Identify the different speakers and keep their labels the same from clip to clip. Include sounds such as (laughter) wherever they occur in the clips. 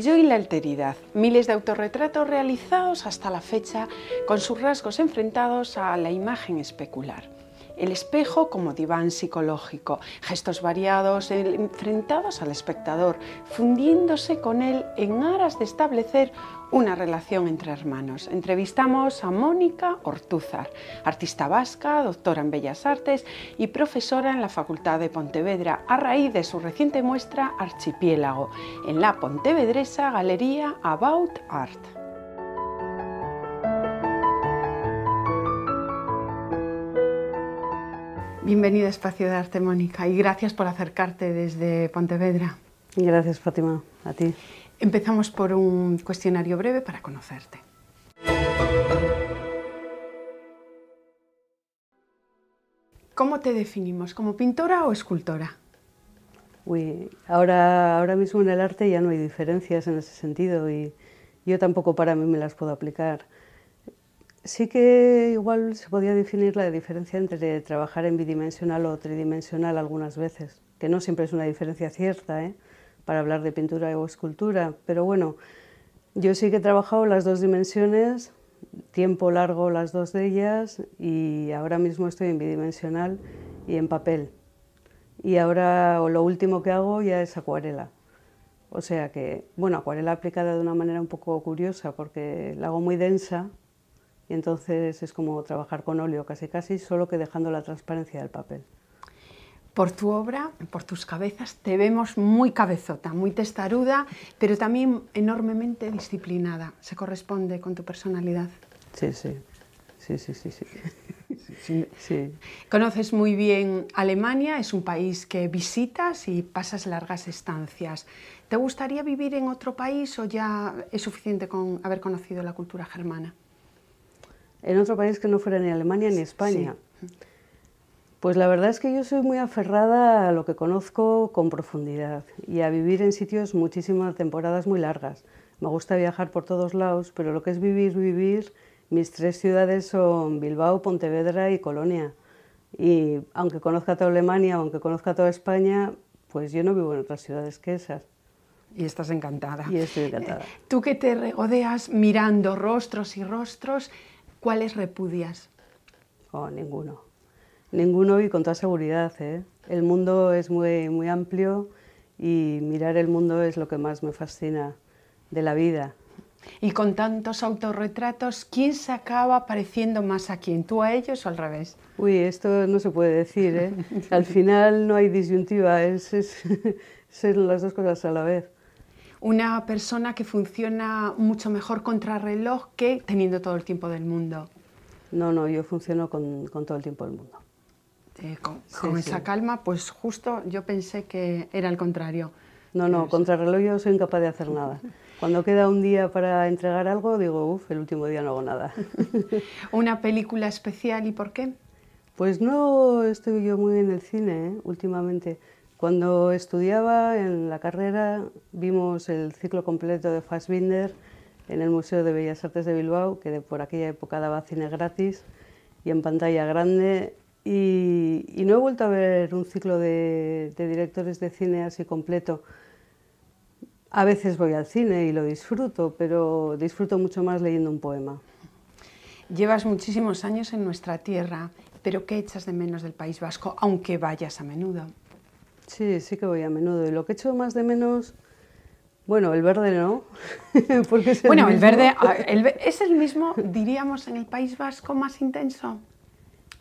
Speaker 1: yo y la alteridad. Miles de autorretratos realizados hasta la fecha con sus rasgos enfrentados a la imagen especular. El espejo como diván psicológico, gestos variados enfrentados al espectador, fundiéndose con él en aras de establecer una relación entre hermanos. Entrevistamos a Mónica Ortúzar, artista vasca, doctora en Bellas Artes y profesora en la Facultad de Pontevedra, a raíz de su reciente muestra Archipiélago, en la pontevedresa Galería About Art. Bienvenida a Espacio de Arte, Mónica, y gracias por acercarte desde Pontevedra.
Speaker 2: Gracias, Fátima, a ti.
Speaker 1: Empezamos por un cuestionario breve para conocerte.
Speaker 2: ¿Cómo te definimos? ¿Como pintora o escultora? Uy, ahora, ahora mismo en el arte ya no hay diferencias en ese sentido y yo tampoco para mí me las puedo aplicar. Sí que igual se podía definir la diferencia entre trabajar en bidimensional o tridimensional algunas veces, que no siempre es una diferencia cierta, ¿eh? para hablar de pintura o escultura, pero bueno, yo sí que he trabajado las dos dimensiones, tiempo largo las dos de ellas y ahora mismo estoy en bidimensional y en papel. Y ahora lo último que hago ya es acuarela. O sea que, bueno, acuarela aplicada de una manera un poco curiosa porque la hago muy densa y entonces es como trabajar con óleo casi casi, solo que dejando la transparencia del papel
Speaker 1: por tu obra, por tus cabezas, te vemos muy cabezota, muy testaruda, pero también enormemente disciplinada. ¿Se corresponde con tu personalidad?
Speaker 2: Sí, sí, sí, sí, sí.
Speaker 1: Conoces muy bien Alemania, es un país que visitas y pasas largas estancias. ¿Te gustaría vivir en otro país o ya es suficiente con haber conocido la cultura germana?
Speaker 2: En otro país que no fuera ni Alemania ni España. Pues la verdad es que yo soy muy aferrada a lo que conozco con profundidad y a vivir en sitios muchísimas temporadas muy largas. Me gusta viajar por todos lados, pero lo que es vivir, vivir, mis tres ciudades son Bilbao, Pontevedra y Colonia. Y aunque conozca toda Alemania, aunque conozca toda España, pues yo no vivo en otras ciudades que esas. Y estás encantada. Y estoy encantada.
Speaker 1: (laughs) Tú que te regodeas mirando rostros y rostros, ¿cuáles repudias?
Speaker 2: Oh, ninguno Ninguno y con toda seguridad. ¿eh? El mundo es muy, muy amplio y mirar el mundo es lo que más me fascina de la vida.
Speaker 1: Y con tantos autorretratos, ¿quién se acaba pareciendo más a quién? ¿Tú a ellos o al revés?
Speaker 2: Uy, esto no se puede decir, ¿eh? (laughs) al final no hay disyuntiva, es, ser (laughs) las dos cosas a la vez una
Speaker 1: persona que funciona mucho mejor contra reloj que teniendo todo el tiempo del mundo.
Speaker 2: No, no, yo funciono con, con todo el tiempo del mundo. Eh, con, esa calma, pues justo yo pensé que era el contrario. No, no, contrarreloj contra reloj yo soy incapaz de hacer nada. Cuando queda un día para entregar algo, digo, uff, el último día no hago nada. (laughs)
Speaker 1: ¿Una película especial y por qué?
Speaker 2: Pues no estoy yo muy en el cine ¿eh? últimamente. Cuando estudiaba en la carrera vimos el ciclo completo de Fassbinder en el Museo de Bellas Artes de Bilbao, que por aquella época daba cine gratis y en pantalla grande y, no he vuelto a ver un ciclo de, directores de cine así completo. A veces voy al cine y lo disfruto, pero disfruto mucho más leyendo un poema.
Speaker 1: Llevas muchísimos años en nuestra tierra, pero ¿qué echas de menos del País Vasco, aunque vayas a
Speaker 2: menudo? Sí, sí que voy a menudo. Y lo que echo más de menos, bueno, el verde no. (laughs) bueno, el verde ah,
Speaker 1: es el mismo, diríamos, en el País Vasco más intenso.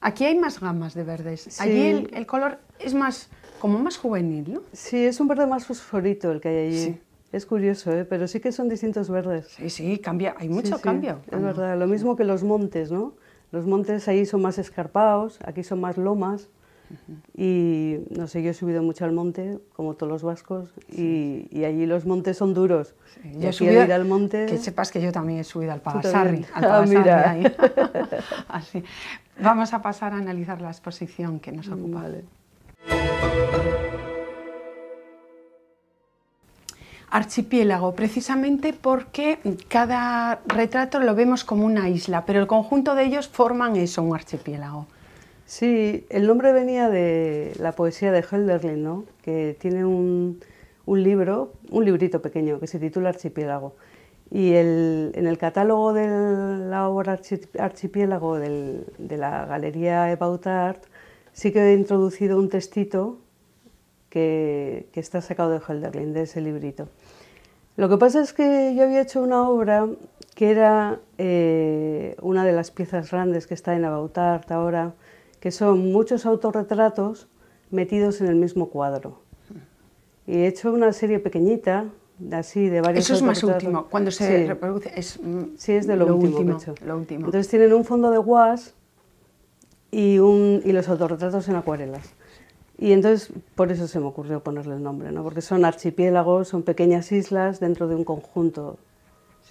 Speaker 2: Aquí hay más gamas de verdes. Allí el,
Speaker 1: color es
Speaker 2: más, como más juvenil, ¿no? Sí, es un verde más fosforito el que hay allí. Sí. Es curioso, ¿eh? pero sí que son distintos verdes. Sí, sí, cambia, hay mucho cambio. Es verdad, lo mismo que los montes, ¿no? Los montes ahí son más escarpados, aquí son más lomas. Y no sé, yo he subido mucho al monte, como todos los vascos, y, allí los montes son duros. Yo he subido al
Speaker 1: monte. Que sepas que yo también he subido al Pagasarri. Al (laughs) ah, Pagasarri ahí. (laughs) (laughs) Vamos a pasar a analizar la exposición que nos ocupa. Vale. archipiélago, precisamente porque cada retrato lo vemos como una isla, pero el conjunto
Speaker 2: de ellos forman eso, un archipiélago. Sí, el nombre venía de la poesía de Hölderlin, ¿no? que tiene un, libro, un librito pequeño que se titula Archipiélago. Y en el catálogo de la obra Archipiélago de la Galería About Art sí que he introducido un textito que, está sacado de Hölderlin, de ese librito. Lo que pasa es que yo había hecho una obra que era eh, una de las piezas grandes que está en About Art ahora, que son muchos autorretratos metidos en el mismo cuadro. Y he hecho una serie pequeñita, así, de varios Eso es más último, cuando se reproduce. Es, mm, sí, es de lo, último, Lo último. Entonces tienen un fondo de guas y, un, y los autorretratos en acuarelas. Y entonces por eso se me ocurrió ponerle el nombre, ¿no? porque son archipiélagos, son pequeñas islas dentro de un conjunto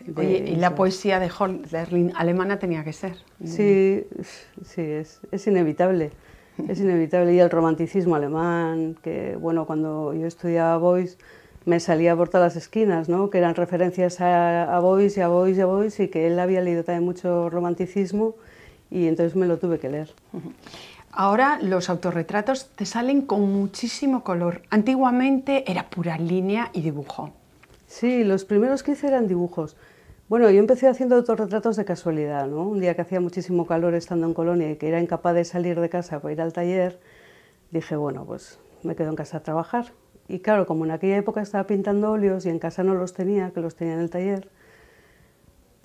Speaker 2: y la
Speaker 1: poesía de Hölderlin alemana tenía que ser.
Speaker 2: Sí, mm. sí, es, es, inevitable. Es inevitable. Y el romanticismo alemán, que bueno, cuando yo estudiaba Boyce me salía por todas las esquinas, ¿no? que eran referencias a, a y a Boyce y a Boyce, y que él había leído también mucho romanticismo, y entonces me lo tuve que leer.
Speaker 1: Ahora los autorretratos te salen con muchísimo color. Antiguamente era pura línea y dibujo.
Speaker 2: Sí, los primeros que hice eran dibujos. Bueno, yo empecé haciendo autorretratos de casualidad, ¿no? Un día que hacía muchísimo calor estando en Colonia y que era incapaz de salir de casa para ir al taller, dije, bueno, pues me quedo en casa a trabajar. Y claro, como en aquella época estaba pintando óleos y en casa no los tenía, que los tenía en el taller,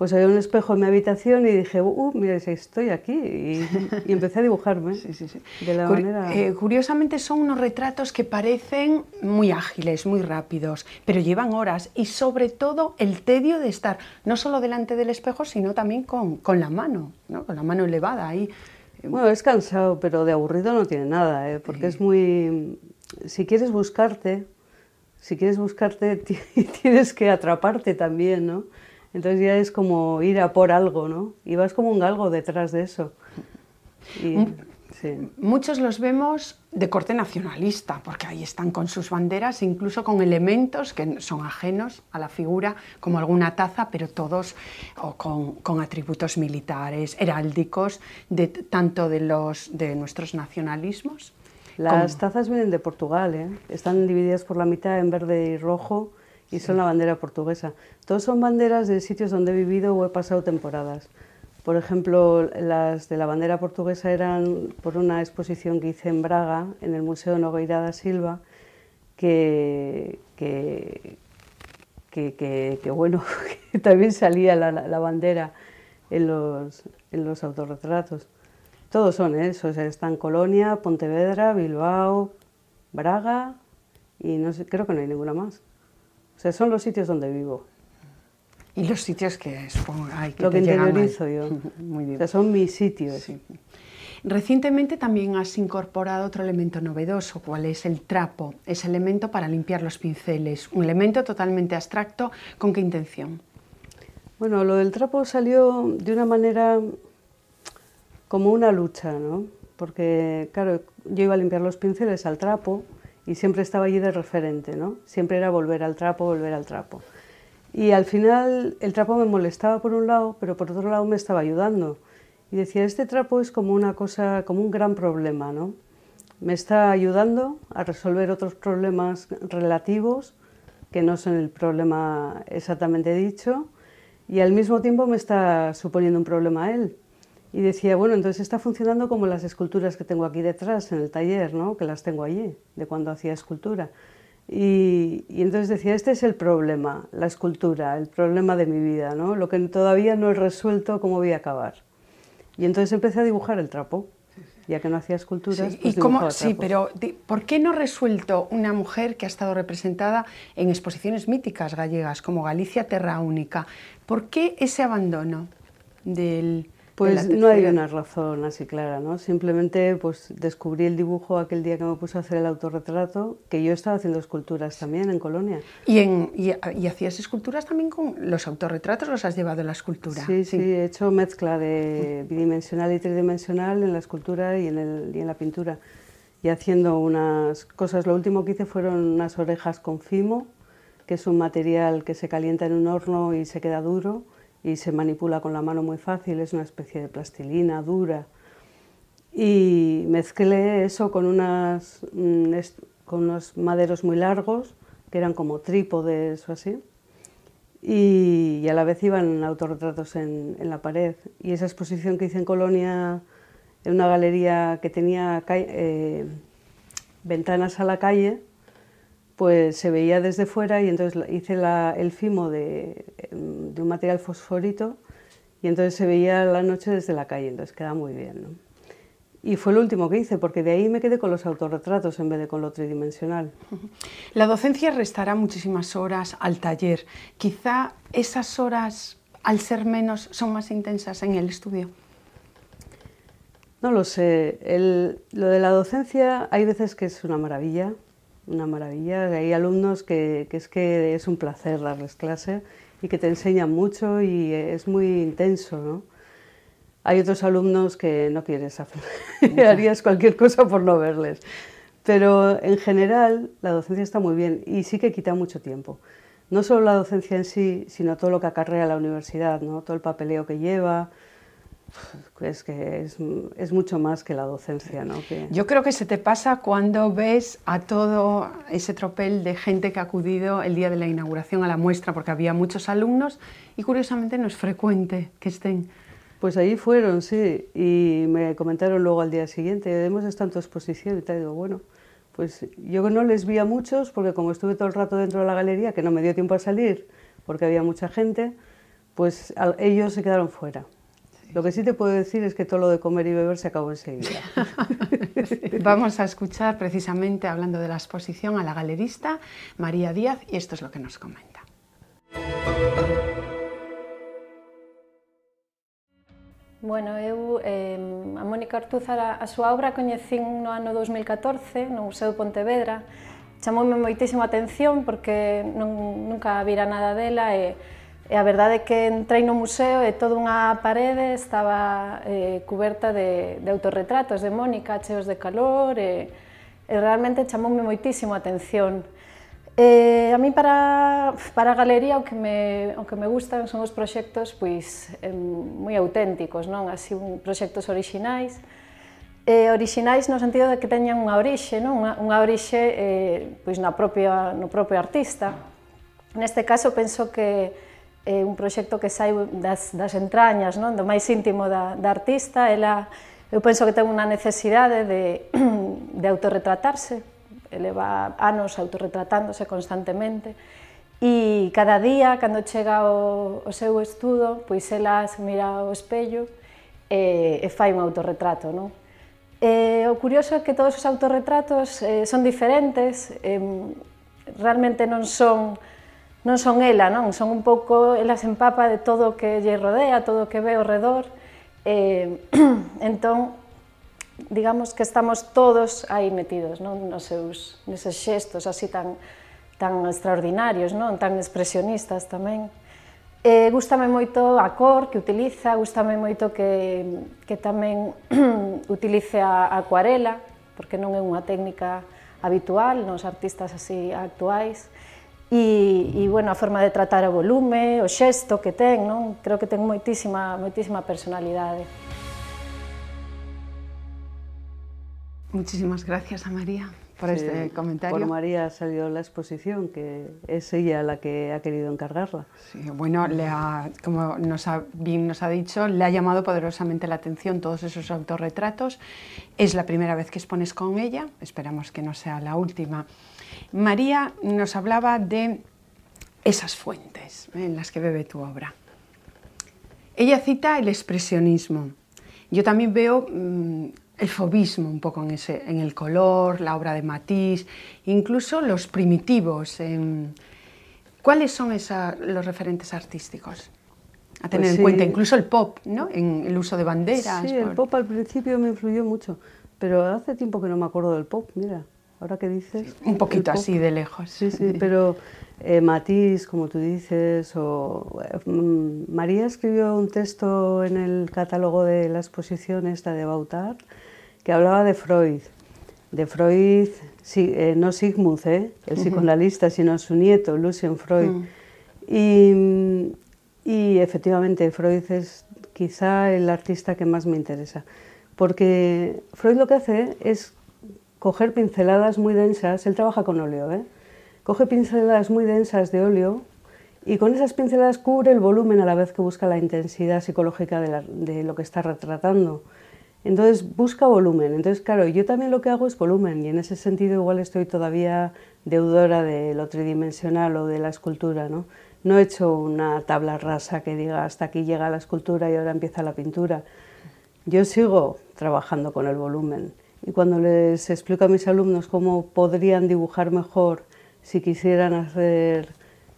Speaker 2: pues había un espejo en mi habitación y dije, uh, uh mira, estoy aquí. Y, empecé a dibujarme. (laughs) Eh, curiosamente son unos
Speaker 1: retratos que parecen muy ágiles, muy rápidos, pero llevan horas y sobre todo el tedio de estar no solo delante del espejo, sino también con, la mano, con
Speaker 2: la mano elevada ahí. Bueno, es cansado, pero de aburrido no tiene nada, ¿eh? porque es muy... Si quieres buscarte, si quieres buscarte, (laughs) tienes que atraparte también, ¿no? Entonces ya es como ir a por algo, ¿no? Y vas como un galgo detrás de eso. sí. Muchos los vemos de corte
Speaker 1: nacionalista, porque ahí están con sus banderas, incluso con elementos que son ajenos a la figura, como alguna taza, pero todos o con, atributos militares,
Speaker 2: heráldicos, tanto de, los, de nuestros nacionalismos. Las tazas vienen de Portugal, ¿eh? están divididas por la mitad en verde y rojo y son la bandera portuguesa. Todos son banderas de sitios donde he vivido o he pasado temporadas. Por ejemplo, las de la bandera portuguesa eran por una exposición que hice en Braga, en el Museo Nogueira da Silva, que, que, que, bueno, (laughs) también salía la, bandera en los, en los autorretratos. Todos son esos, ¿eh? están Colonia, Pontevedra, Bilbao, Braga y no sé, creo que no hay ninguna más son los sitios donde vivo. Y los sitios
Speaker 1: que supongo hay que Lo que yo. (laughs) son mis sitios. Recientemente también has incorporado otro elemento novedoso, cuál es el trapo, ese elemento para limpiar los pinceles, un elemento totalmente abstracto,
Speaker 2: ¿con qué intención? Bueno, lo del trapo salió de una manera como una lucha, ¿no? Porque, claro, yo iba a limpiar los pinceles al trapo y siempre estaba allí de referente, ¿no? Siempre era volver al trapo, volver al trapo. Y al final el trapo me molestaba por un lado, pero por otro lado me estaba ayudando. Y decía, este trapo es como una cosa, como un gran problema, ¿no? Me está ayudando a resolver otros problemas relativos que no son el problema exactamente dicho y al mismo tiempo me está suponiendo un problema a él, y decía, bueno, entonces está funcionando como las esculturas que tengo aquí detrás, en el taller, ¿no? que las tengo allí, de cuando hacía escultura. Y, entonces decía, este es el problema, la escultura, el problema de mi vida, ¿no? lo que todavía no he resuelto cómo voy a acabar. Y entonces empecé a dibujar el trapo, ya que no hacía esculturas. Sí, ¿y pues cómo, sí pero
Speaker 1: ¿por qué no resuelto una mujer que ha estado representada en exposiciones míticas gallegas como Galicia Terra Única? ¿Por qué ese abandono del,
Speaker 2: pues no hay una razón así clara, ¿no? Simplemente pues descubrí el dibujo aquel día que me puse a hacer el autorretrato, que yo estaba haciendo esculturas también en Colonia.
Speaker 1: ¿Y, en, y, hacías esculturas también con los autorretratos, los has llevado a la escultura? Sí, sí, sí,
Speaker 2: he hecho mezcla de bidimensional y tridimensional en la escultura y en, y en la pintura. Y haciendo unas cosas, lo último que hice fueron unas orejas con fimo, que es un material que se calienta en un horno y se queda duro y se manipula con la mano muy fácil, es una especie de plastilina dura. Y mezclé eso con, unas, mm, con unos maderos muy largos, que eran como trípodes o así, y, a la vez iban autorretratos en, la pared. Y esa exposición que hice en Colonia, en una galería que tenía eh, ventanas a la calle, pues se veía desde fuera y entonces hice el fimo mm, de, un material fosforito y entonces se veía la noche desde la calle, entonces queda muy bien. Y fue lo último que hice, porque de ahí me quedé con los autorretratos en vez de con lo tridimensional.
Speaker 1: (laughs) La docencia restará muchísimas horas al taller. Quizá esas horas, al ser menos, son más intensas en el estudio.
Speaker 2: No lo sé. lo de la docencia hay veces que es una maravilla una maravilla. Hay alumnos que, es que es un placer darles clase y que te enseñan mucho y es muy intenso, Hay otros alumnos que no quieres hacer, (laughs) harías cualquier cosa por no verles. Pero en general la docencia está muy bien y sí que quita mucho tiempo. No solo la docencia en sí, sino todo lo que acarrea la universidad, Todo el papeleo que lleva, es que es, mucho más que la docencia. Yo creo que se te pasa cuando ves
Speaker 1: a todo ese tropel de gente que ha acudido el día de la inauguración a la muestra, porque había
Speaker 2: muchos alumnos y curiosamente no es frecuente que estén. Pues ahí fueron, sí, y me comentaron luego al día siguiente, hemos estado en tu exposición y te digo, bueno, pues yo no les vi a muchos porque como estuve todo el rato dentro de la galería, que no me dio tiempo a salir porque había mucha gente, pues ellos se quedaron fuera. Lo que sí te puedo decir es que todo lo de comer y beber se acabó enseguida.
Speaker 1: (laughs) Vamos a escuchar precisamente hablando de la exposición a la galerista María Díaz y esto es lo que nos comenta.
Speaker 3: Bueno, em, a Mónica Ortuz a, su súa obra coñecín no ano 2014 no Museo de Pontevedra. Chamoume moitísimo atención porque nunca vira nada de ella. E E a verdade é que entrei no museo e toda unha parede estaba eh, coberta de, de autorretratos de Mónica, cheos de calor, e, e realmente chamoume moitísimo a atención. Eh, a mí para, para a galería o que me, o que me gustan son os proxectos pois, eh, moi auténticos, non? Así un, proxectos orixinais, eh, orixinais no sentido de que teñan unha orixe, non? Unha, unha orixe eh, pois na propia, no propio artista. Neste caso penso que é un proxecto que sai das, das entrañas, non? do máis íntimo da, da artista, ela, eu penso que ten unha necesidade de, (clears throat) de autorretratarse, leva anos autorretratándose constantemente, e cada día, cando chega o, o seu estudo, pois ela se mira ao espello e, e fai un autorretrato. Non? E, o curioso é que todos os autorretratos eh, son diferentes, eh, realmente non son non son ela, non, son un pouco, ela se empapa de todo o que lle rodea, todo o que ve ao redor, e (clears throat) entón, digamos que estamos todos aí metidos, non, nos seus, neses xestos así tan, tan extraordinarios, non, tan expresionistas tamén. E gustame moito a cor que utiliza, gustame moito que, que tamén (clears throat) utilice a, a acuarela, porque non é unha técnica habitual nos artistas así actuais, y bueno, a forma de tratar o volumen, o gesto que ten, Creo que ten muchísima moitísima personalidade.
Speaker 1: Muchísimas gracias a María por este comentario. Por
Speaker 2: María salido la exposición, que es ella la que ha querido encargarla.
Speaker 1: Sí, bueno, como nos nos ha dicho, le ha llamado poderosamente la atención todos esos autorretratos. Es la primera vez que expones con ella, esperamos que no sea la última. María nos hablaba de esas fuentes ¿eh? en las que bebe tu obra. Ella cita el expresionismo. Yo también veo mm, el fobismo un poco en, ese, en, el color, la obra de Matisse, incluso los primitivos. ¿Cuáles son los
Speaker 2: referentes artísticos?
Speaker 1: A tener pues en cuenta, incluso
Speaker 2: el pop, ¿no? En el uso de banderas. Sí, el pop al principio me influyó mucho, pero hace tiempo que no me acuerdo del pop, mira ahora qué dices. un poquito así de lejos. Sí, sí, pero eh, Matisse, como tú dices, o. Eh, mm, María escribió un texto en el catálogo de la exposición esta de Bautard que hablaba de Freud. De Freud, eh, no Sigmund, eh, el psicoanalista, sino su nieto, Lucien Freud. Mm. y, y efectivamente, Freud es quizá el artista que más me interesa. Porque Freud lo que hace es coger pinceladas muy densas, él trabaja con óleo, ¿eh? coge pinceladas muy densas de óleo y con esas pinceladas cubre el volumen a la vez que busca la intensidad psicológica de, lo que está retratando. Entonces busca volumen. Entonces, claro, yo también lo que hago es volumen y en ese sentido igual estoy todavía deudora de lo tridimensional o de la escultura, ¿no? No he hecho una tabla rasa que diga hasta aquí llega la escultura y ahora empieza la pintura. Yo sigo trabajando con el volumen. Y cuando les explico a mis alumnos cómo podrían dibujar mejor si quisieran hacer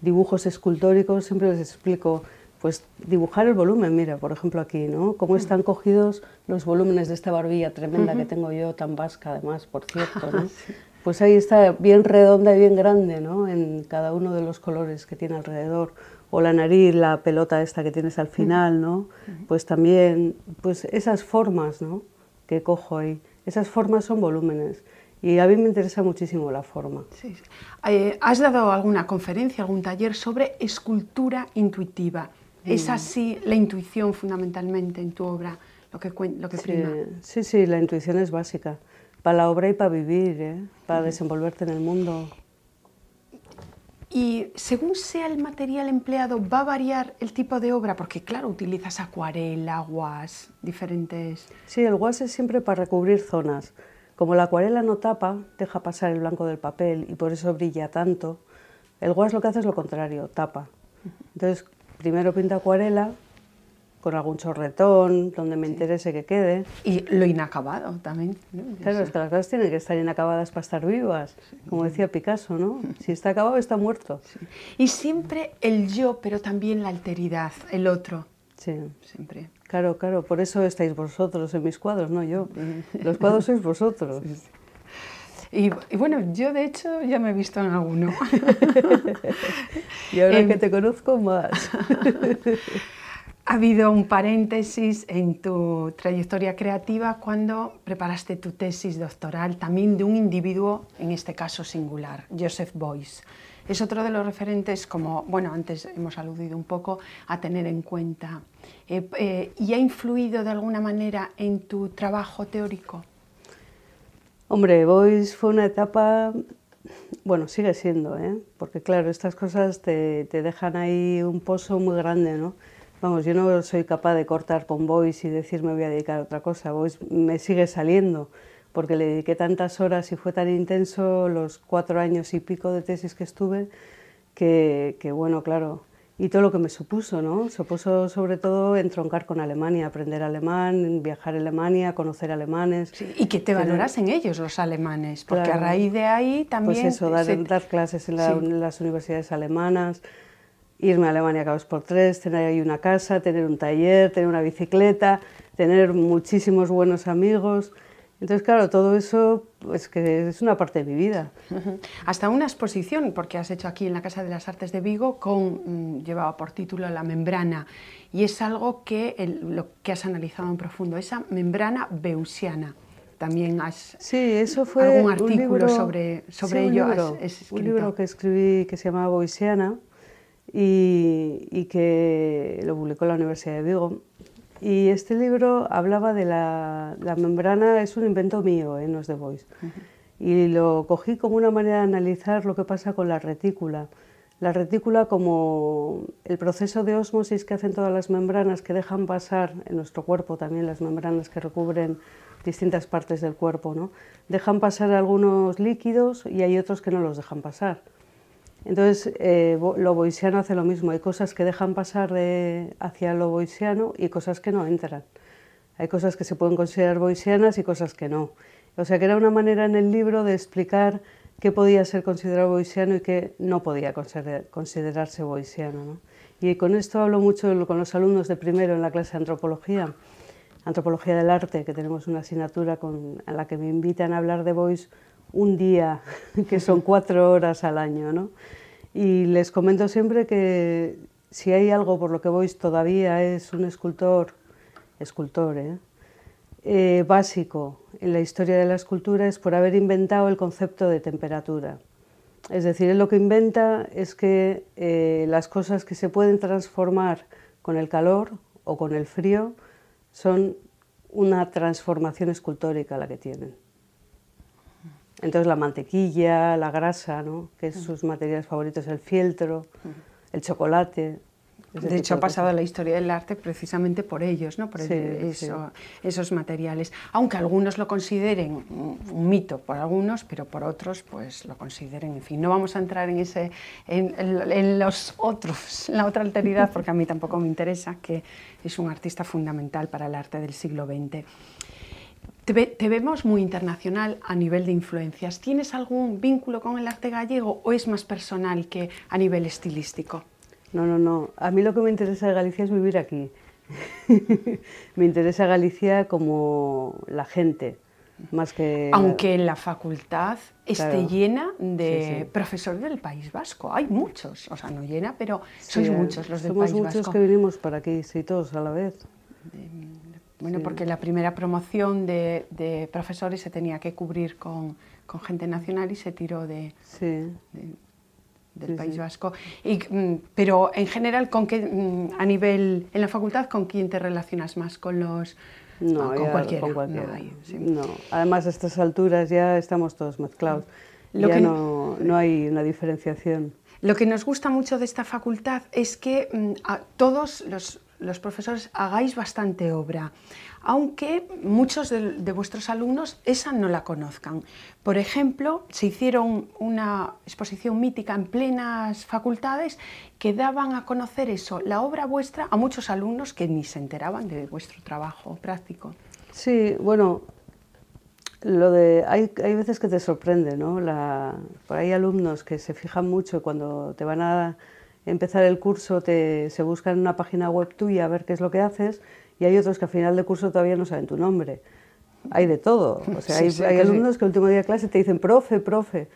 Speaker 2: dibujos escultóricos, siempre les explico, pues dibujar el volumen, mira, por ejemplo aquí, ¿no? Cómo mm. están cogidos los volúmenes de esta barbilla tremenda que tengo yo, tan vasca además, por cierto, ¿no? (laughs) Pues ahí está, bien redonda y bien grande, ¿no? En cada uno de los colores que tiene alrededor o la nariz, la pelota esta que tienes al mm. final, ¿no? Pues también, pues esas formas, ¿no? Que cojo ahí. Esas formas son volúmenes y a mí me interesa muchísimo la forma. Eh, ¿Has dado alguna conferencia, algún taller sobre escultura
Speaker 1: intuitiva? Mm. ¿Es así la intuición fundamentalmente en tu obra
Speaker 2: lo que, lo que sí, prima? Sí, sí, la intuición es básica. Para la obra y para vivir, ¿eh? para desenvolverte en el mundo.
Speaker 1: Y según sea el material empleado, va a variar el tipo de obra, porque claro, utilizas acuarela, guas, diferentes...
Speaker 2: Sí, el guas es siempre para recubrir zonas. Como la acuarela no tapa, deja pasar el blanco del papel y por eso brilla tanto. El guas lo que hace es lo contrario, tapa. Entonces, primero pinta acuarela con algún chorretón, donde me interese que quede. Y lo inacabado también. Claro, es que las cosas tienen que estar inacabadas para estar vivas, como decía Picasso, ¿no? (laughs) Si está acabado, está muerto. Y siempre el yo, pero también la alteridad, el otro. Sí. Siempre. Claro, claro, por eso estáis vosotros en mis cuadros, no yo. Los cuadros sois vosotros. Y, bueno, yo de hecho ya me he visto en alguno. (laughs) y ahora (laughs) que te conozco más
Speaker 1: ha habido un paréntesis en tu trayectoria creativa cuando preparaste tu tesis doctoral también de un individuo, en este caso singular, Joseph Beuys. Es otro de los referentes, como bueno, antes hemos aludido un poco, a tener en cuenta. Eh, eh, ¿Y ha influido de alguna manera en tu trabajo teórico?
Speaker 2: Hombre, Beuys fue una etapa bueno, sigue siendo, ¿eh? porque claro, estas cosas te, te, dejan ahí un pozo muy grande, ¿no? Vamos, yo no soy capaz de cortar con Voice y decir me voy a dedicar a otra cosa. Voice me sigue saliendo porque le dediqué tantas horas y fue tan intenso los cuatro años y pico de tesis que estuve que, bueno, claro, y todo lo que me supuso, ¿no? Supuso sobre todo entroncar con Alemania, aprender alemán, viajar a Alemania, conocer alemanes. Sí, y que te valoras en ellos los alemanes, porque a raíz de ahí pues también... Pues eso, dar, clases en, las universidades alemanas, irme a Alemania cada dos por tres, tener ahí una casa, tener un taller, tener una bicicleta, tener muchísimos buenos amigos. Entonces, claro, todo eso pues, que es una parte de mi vida.
Speaker 1: Hasta una exposición, porque has hecho aquí en la Casa de las Artes de Vigo, con, mm, llevaba por título La membrana, y es algo que lo que has analizado en profundo, esa membrana beusiana. También has... Sí,
Speaker 2: eso fue un artículo sobre, sobre ello. Un libro, que escribí que se llamaba Beusiana, y, que lo publicó la Universidad de Vigo. Y este libro hablaba de la, membrana, es un invento mío, eh, no es de voice. Y lo cogí como una manera de analizar lo que pasa con la retícula. La retícula como el proceso de osmosis que hacen todas las membranas que dejan pasar en nuestro cuerpo también las membranas que recubren distintas partes del cuerpo, ¿no? Dejan pasar algunos líquidos y hay otros que no los dejan pasar. Entonces, eh, lo boisiano hace lo mismo. Hay cosas que dejan pasar hacia lo boisiano y cosas que no entran. Hay cosas que se pueden considerar boisianas y cosas que no. O sea que era una manera en el libro de explicar qué podía ser considerado boisiano y qué no podía considerarse boisiano. Y con esto hablo mucho con los alumnos de primero en la clase de antropología, antropología del arte, que tenemos una asignatura con, a la que me invitan a hablar de Bois un día, (laughs) que son cuatro horas al año. Y les comento siempre que si hay algo por lo que voy todavía es un escultor, escultor, ¿eh? Eh, básico en la historia de la escultura es por haber inventado el concepto de temperatura. Es decir, él lo que inventa es que eh, las cosas que se pueden transformar con el calor o con el frío son una transformación escultórica la que tienen. Entonces la mantequilla, la grasa, ¿no? que es sus materiales favoritos, el fieltro, el chocolate. De hecho, ha pasado la historia del arte precisamente por ellos, ¿no? por eso, esos
Speaker 1: materiales. Aunque algunos lo consideren un mito por algunos, pero por otros pues lo consideren. En fin, no vamos a entrar en, ese, en, en los otros, en la otra alteridad, porque a mí tampoco me interesa, que es un artista fundamental para el arte del siglo XX. Te, vemos muy internacional a nivel de influencias. ¿Tienes algún
Speaker 2: vínculo con el arte gallego o es más personal que a nivel estilístico? No, no, no. A mí lo que me interesa de Galicia es vivir aquí. (laughs) me interesa Galicia como la gente, más que... Aunque
Speaker 1: la facultad esté llena de profesores del País Vasco. Hay muchos, o sea, no llena, pero sois muchos los del País Vasco. Somos muchos que
Speaker 2: venimos para aquí, sí, todos a la vez. Bueno, porque la primera
Speaker 1: promoción de, profesores se tenía que cubrir con, gente nacional y se tiró de, del País Vasco. Mm, pero en general, ¿con mm, a nivel en la facultad, con quién te relacionas más? ¿Con los...? No, con, cualquiera. No,
Speaker 2: Además, a estas alturas ya estamos todos mezclados. ya no, no hay una diferenciación. Lo
Speaker 1: que nos gusta mucho de esta facultad es que mm, a todos los los profesores hagáis bastante obra, aunque muchos de, vuestros alumnos esa no la conozcan. Por ejemplo, se hicieron una exposición mítica en plenas facultades que daban a conocer eso, la obra vuestra, a muchos alumnos que ni se enteraban de vuestro trabajo práctico.
Speaker 2: Sí, bueno, lo hay, veces que te sorprende, ¿no? La, por alumnos que se fijan mucho cuando te van a empezar el curso te, se busca en una página web tuya a ver qué es lo que haces y hay otros que al final del curso todavía no saben tu nombre. Hay de todo. sea, (laughs) hay, alumnos que el último día de clase te dicen, profe, profe.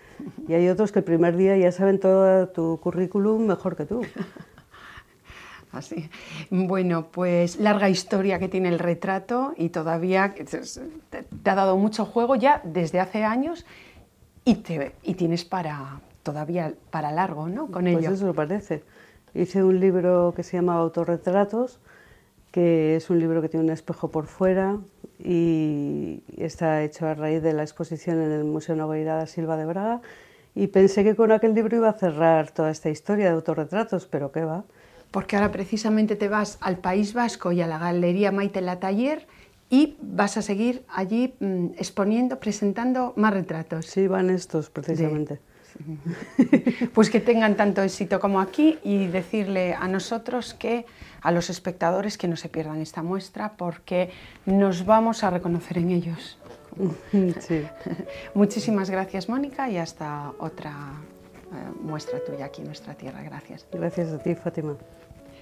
Speaker 2: Y hay otros que el primer día ya saben todo tu currículum mejor que tú. (laughs) Así.
Speaker 1: Bueno, pues larga historia que tiene el retrato y todavía te, te ha dado mucho juego ya desde hace años y, te, y tienes para, todavía para largo, ¿no? Con pues eso lo
Speaker 2: parece. Hice un libro que se llama Autorretratos, que es un libro que tiene un espejo por fuera y está hecho a raíz de la exposición en el Museo da Silva de Braga. Y pensé que con aquel libro iba a cerrar toda esta historia de autorretratos, pero qué va. Porque ahora precisamente te vas al País Vasco y a la Galería Maite Lataller y
Speaker 1: vas a seguir allí mm, exponiendo, presentando más retratos. Sí, van estos precisamente.
Speaker 2: (laughs)
Speaker 1: Pues que tengan tanto éxito como aquí y decirle a nosotros que, a los espectadores, que no se pierdan esta muestra porque nos vamos
Speaker 2: a reconocer en ellos. (laughs) Sí. (laughs)
Speaker 1: Muchísimas gracias, Mónica, y hasta otra eh, muestra tuya aquí en nuestra tierra. Gracias.
Speaker 2: Gracias a ti, Fátima.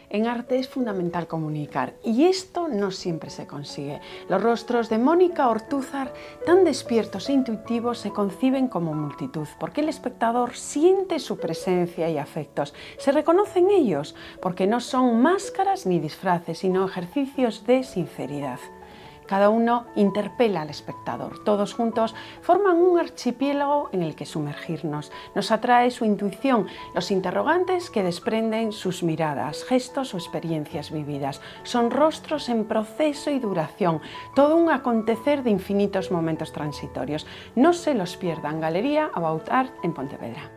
Speaker 1: En arte es fundamental comunicar y esto no siempre se consigue. Los rostros de Mónica Ortúzar, tan despiertos e intuitivos, se conciben como multitud, porque el espectador siente su presencia y afectos. Se reconocen ellos, porque no son máscaras ni disfraces, sino ejercicios de sinceridad. Cada uno interpela al espectador. Todos juntos forman un archipiélago en el que sumergirnos. Nos atrae su intuición, los interrogantes que desprenden sus miradas, gestos o experiencias vividas. Son rostros en proceso y duración, todo un acontecer de infinitos momentos transitorios. No se los pierdan, Galería About Art
Speaker 2: en Pontevedra.